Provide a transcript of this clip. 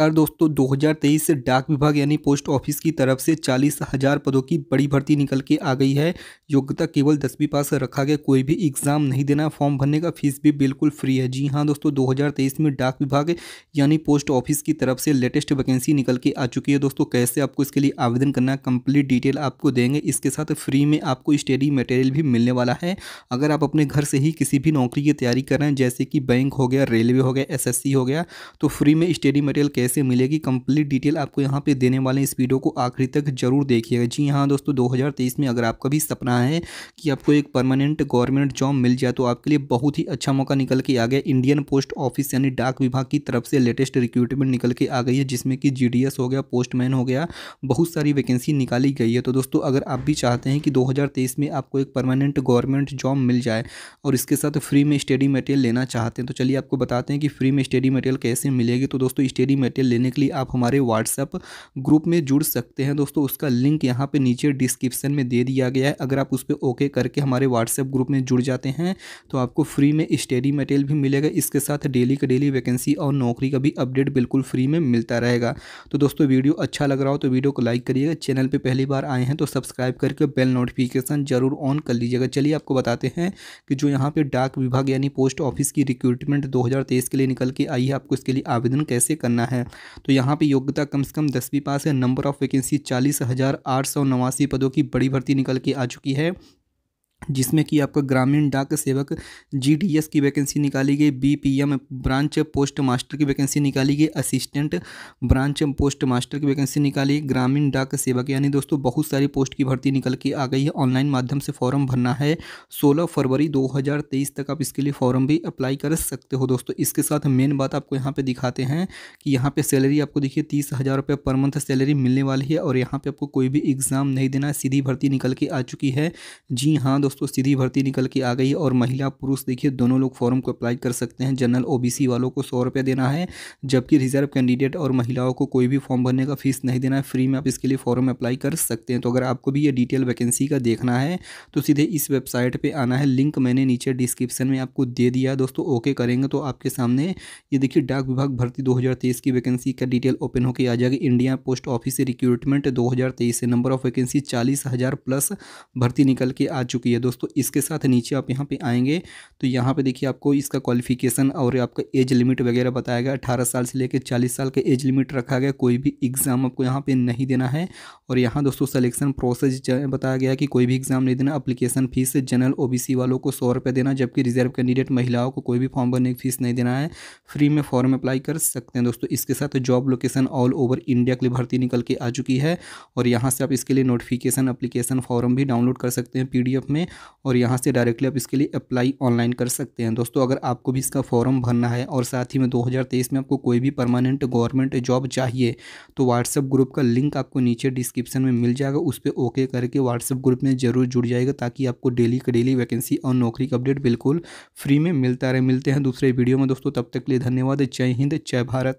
और दोस्तों 2023 से डाक विभाग यानी पोस्ट ऑफिस की तरफ से चालीस हजार पदों की बड़ी भर्ती निकल के आ गई है योग्यता केवल दसवीं पास रखा गया कोई भी एग्जाम नहीं देना फॉर्म भरने का फीस भी बिल्कुल फ्री है जी हाँ दोस्तों 2023 में डाक विभाग यानी पोस्ट ऑफिस की तरफ से लेटेस्ट वैकेंसी निकल के आ चुकी है दोस्तों कैसे आपको इसके लिए आवेदन करना कंप्लीट डिटेल आपको देंगे इसके साथ फ्री में आपको स्टडी मटेरियल भी मिलने वाला है अगर आप अपने घर से ही किसी भी नौकरी की तैयारी कर रहे हैं जैसे कि बैंक हो गया रेलवे हो गया एस हो गया तो फ्री में स्टडी मटेरियल कैसे मिलेगी कंप्लीट डिटेल आपको यहाँ पे देने वाले इस वीडियो को आखिरी तक जरूर देखिएगा जी हाँ दोस्तों 2023 में अगर आपका भी सपना है कि आपको एक परमानेंट गवर्नमेंट जॉब मिल जाए तो आपके लिए बहुत ही अच्छा मौका निकल के आ गया इंडियन पोस्ट ऑफिस यानी डाक विभाग की तरफ से लेटेस्ट रिक्रूटमेंट निकल के आ गई है जिसमें कि जी हो गया पोस्टमैन हो गया बहुत सारी वैकेंसी निकाली गई है तो दोस्तों अगर आप भी चाहते हैं कि दो में आपको एक परमानेंट गवर्नमेंट जॉब मिल जाए और इसके साथ फ्री में स्टडी मटेरियल लेना चाहते हैं तो चलिए आपको बताते हैं कि फ्री में स्टडी मटेरियल कैसे मिलेगी तो दोस्तों स्टडी मटेरियल डिटेल लेने के लिए आप हमारे व्हाट्सएप ग्रुप में जुड़ सकते हैं दोस्तों उसका लिंक यहाँ पर नीचे डिस्क्रिप्सन में दे दिया गया है अगर आप उस पर ओके करके हमारे व्हाट्सएप ग्रुप में जुड़ जाते हैं तो आपको फ्री में स्टडी मटेरियल भी मिलेगा इसके साथ डेली का डेली वैकेंसी और नौकरी का भी अपडेट बिल्कुल फ्री में मिलता रहेगा तो दोस्तों वीडियो अच्छा लग रहा हो तो वीडियो को लाइक करिएगा चैनल पर पहली बार आए हैं तो सब्सक्राइब करके बेल नोटिफिकेशन जरूर ऑन कर लीजिएगा चलिए आपको बताते हैं कि जो यहाँ पे डाक विभाग यानी पोस्ट ऑफिस की रिक्रूटमेंट 2023 के लिए निकल के आई है आपको इसके लिए आवेदन कैसे करना है तो यहाँ पे योग्यता कम से कम दसवीं पास है नंबर ऑफ वैकेंसी चालीस हज़ार आठ सौ नवासी पदों की बड़ी भर्ती निकल के आ चुकी है जिसमें कि आपका ग्रामीण डाक सेवक जीडीएस की वैकेंसी निकाली गई बीपीएम ब्रांच पोस्ट मास्टर की वैकेंसी निकाली गई असिस्टेंट ब्रांच पोस्ट मास्टर की वैकेंसी निकाली ग्रामीण डाक सेवक यानी दोस्तों बहुत सारी पोस्ट की भर्ती निकल के आ गई है ऑनलाइन माध्यम से फॉर्म भरना है 16 फरवरी 2023 तक आप इसके लिए फॉर्म भी अप्लाई कर सकते हो दोस्तों इसके साथ मेन बात आपको यहाँ पर दिखाते हैं कि यहाँ पर सैलरी आपको देखिए तीस हज़ार पर मंथ सैलरी मिलने वाली है और यहाँ पर आपको कोई भी एग्ज़ाम नहीं देना सीधी भर्ती निकल के आ चुकी है जी हाँ दोस्तों सीधी भर्ती निकल के आ गई और महिला पुरुष देखिए दोनों लोग फॉर्म को अप्लाई कर सकते हैं जनरल ओबीसी वालों को सौ रुपये देना है जबकि रिजर्व कैंडिडेट और महिलाओं को कोई भी फॉर्म भरने का फीस नहीं देना है फ्री में आप इसके लिए फॉर्म अप्लाई कर सकते हैं तो अगर आपको भी ये डिटेल वैकेंसी का देखना है तो सीधे इस वेबसाइट पर आना है लिंक मैंने नीचे डिस्क्रिप्शन में आपको दे दिया दोस्तों ओके करेंगे तो आपके सामने ये देखिए डाक विभाग भर्ती दो की वैकेंसी का डिटेल ओपन होकर आ जाएगी इंडिया पोस्ट ऑफिस रिक्रूटमेंट दो से नंबर ऑफ वैकेंसी चालीस प्लस भर्ती निकल के आ चुकी है है दोस्तों इसके साथ नीचे आप यहाँ पे आएंगे तो यहाँ पे देखिए आपको इसका क्वालिफिकेशन और आपका एज लिमिट वगैरह बताया गया अठारह साल से लेकर चालीस साल का एज लिमिट रखा गया कोई भी एग्ज़ाम आपको यहाँ पर नहीं देना है और यहाँ दोस्तों सलेक्शन प्रोसेस बताया गया कि कोई भी एग्ज़ाम नहीं देना अप्लीकेशन फ़ीस जनरल ओ वालों को सौ देना जबकि रिजर्व कैंडिडेट महिलाओं को कोई भी फॉर्म भरने की फ़ीस नहीं देना है फ्री में फॉर्म अप्लाई कर सकते हैं दोस्तों इसके साथ job location all over India के लिए भर्ती निकल के आ चुकी है और यहाँ से आप इसके लिए नोटिफिकेशन एप्लीकेशन फॉर्म भी डाउनलोड कर सकते हैं पीडीएफ में और यहाँ से डायरेक्टली आप इसके लिए अप्लाई ऑनलाइन कर सकते हैं दोस्तों अगर आपको भी इसका फॉर्म भरना है और साथ ही में 2023 में आपको कोई भी परमानेंट गवर्नमेंट जॉब चाहिए तो व्हाट्सअप ग्रुप का लिंक आपको नीचे डिस्क्रिप्शन में मिल जाएगा उस पर ओके करके व्हाट्सअप ग्रुप में ज़रूर जुड़ जाएगा ताकि आपको डेली का डेली वैकेंसी और नौकरी का अपडेट बिल्कुल फ्री में मिलता रहे मिलते हैं दूसरे वीडियो में दोस्तों तब तक के लिए धन्यवाद जय हिंद जय भारत